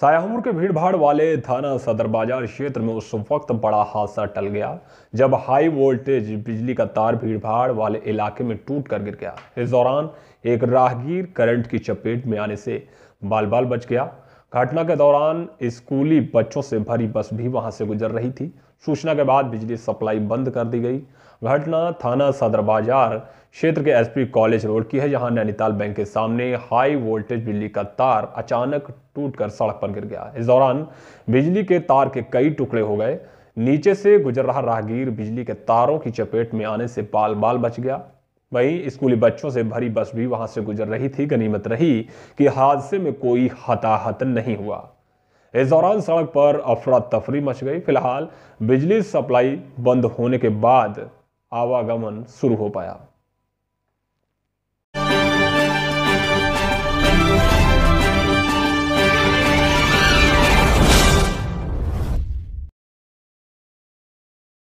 सायाहूर के भीड़भाड़ वाले थाना सदर बाजार क्षेत्र में उस वक्त बड़ा हादसा टल गया जब हाई वोल्टेज बिजली का तार भीड़भाड़ वाले इलाके में टूट कर गिर गया इस दौरान एक राहगीर करंट की चपेट में आने से बाल बाल बच गया घटना के दौरान स्कूली बच्चों से भरी बस भी वहां से गुजर रही थी सूचना के बाद बिजली सप्लाई बंद कर दी गई घटना थाना सदर बाजार क्षेत्र के एसपी कॉलेज रोड की है जहां नैनीताल बैंक के सामने हाई वोल्टेज बिजली का तार अचानक टूटकर सड़क पर गिर गया इस दौरान बिजली के तार के कई टुकड़े हो गए नीचे से गुजर रहा राहगीर बिजली के तारों की चपेट में आने से बाल बाल बच गया भाई स्कूली बच्चों से भरी बस भी वहां से गुजर रही थी गनीमत रही कि हादसे में कोई हताहत नहीं हुआ इस दौरान सड़क पर अफरा तफरी मच गई फिलहाल बिजली सप्लाई बंद होने के बाद आवागमन शुरू हो पाया